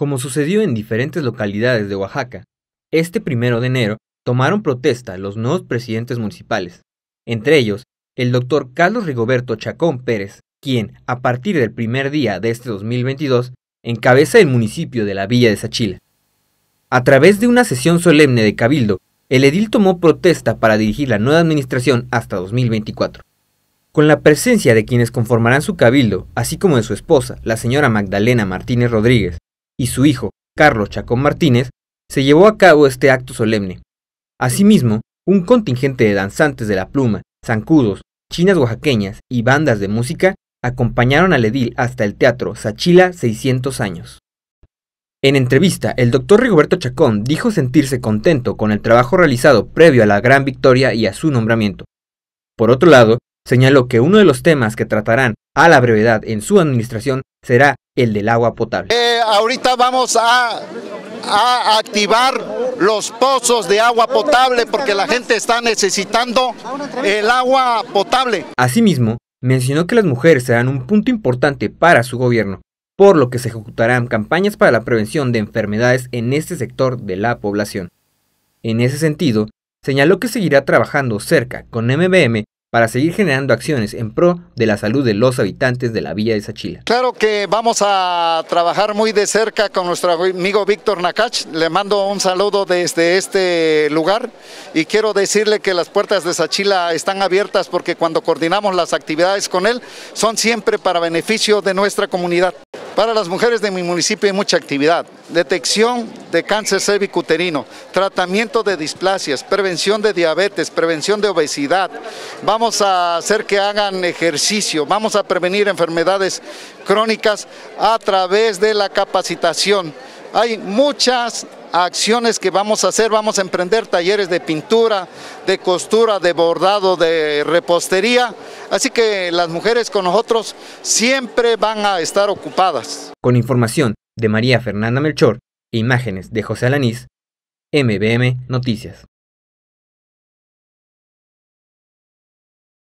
Como sucedió en diferentes localidades de Oaxaca, este primero de enero tomaron protesta los nuevos presidentes municipales, entre ellos el doctor Carlos Rigoberto Chacón Pérez, quien, a partir del primer día de este 2022, encabeza el municipio de la Villa de Sachila. A través de una sesión solemne de Cabildo, el edil tomó protesta para dirigir la nueva administración hasta 2024. Con la presencia de quienes conformarán su cabildo, así como de su esposa, la señora Magdalena Martínez Rodríguez, y su hijo, Carlos Chacón Martínez, se llevó a cabo este acto solemne. Asimismo, un contingente de danzantes de la pluma, zancudos, chinas oaxaqueñas y bandas de música acompañaron al edil hasta el teatro Sachila 600 años. En entrevista, el doctor Rigoberto Chacón dijo sentirse contento con el trabajo realizado previo a la gran victoria y a su nombramiento. Por otro lado, señaló que uno de los temas que tratarán a la brevedad en su administración será el del agua potable. Eh, ahorita vamos a, a activar los pozos de agua potable porque la gente está necesitando el agua potable. Asimismo, mencionó que las mujeres serán un punto importante para su gobierno, por lo que se ejecutarán campañas para la prevención de enfermedades en este sector de la población. En ese sentido, señaló que seguirá trabajando cerca con MBM para seguir generando acciones en pro de la salud de los habitantes de la villa de Sachila. Claro que vamos a trabajar muy de cerca con nuestro amigo Víctor Nakach. Le mando un saludo desde este lugar y quiero decirle que las puertas de Sachila están abiertas porque cuando coordinamos las actividades con él son siempre para beneficio de nuestra comunidad. Para las mujeres de mi municipio hay mucha actividad. Detección de cáncer cervicuterino, tratamiento de displasias, prevención de diabetes, prevención de obesidad. Vamos a hacer que hagan ejercicio, vamos a prevenir enfermedades crónicas a través de la capacitación. Hay muchas acciones que vamos a hacer, vamos a emprender talleres de pintura, de costura, de bordado, de repostería, así que las mujeres con nosotros siempre van a estar ocupadas. Con información de María Fernanda Melchor, e imágenes de José Alanís, MBM Noticias.